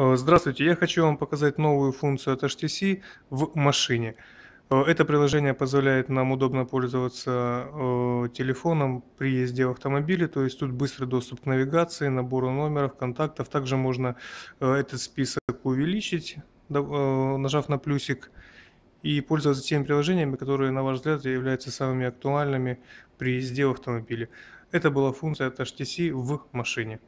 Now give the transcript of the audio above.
Э, здравствуйте, я хочу вам показать новую функцию от HTC в машине. Э, это приложение позволяет нам удобно пользоваться э, телефоном при езде в автомобиле, то есть тут быстрый доступ к навигации, набору номеров, контактов. Также можно этот список увеличить, нажав на плюсик, и пользоваться теми приложениями, которые, на ваш взгляд, являются самыми актуальными при езде в автомобиле. Это была функция от HTC в машине.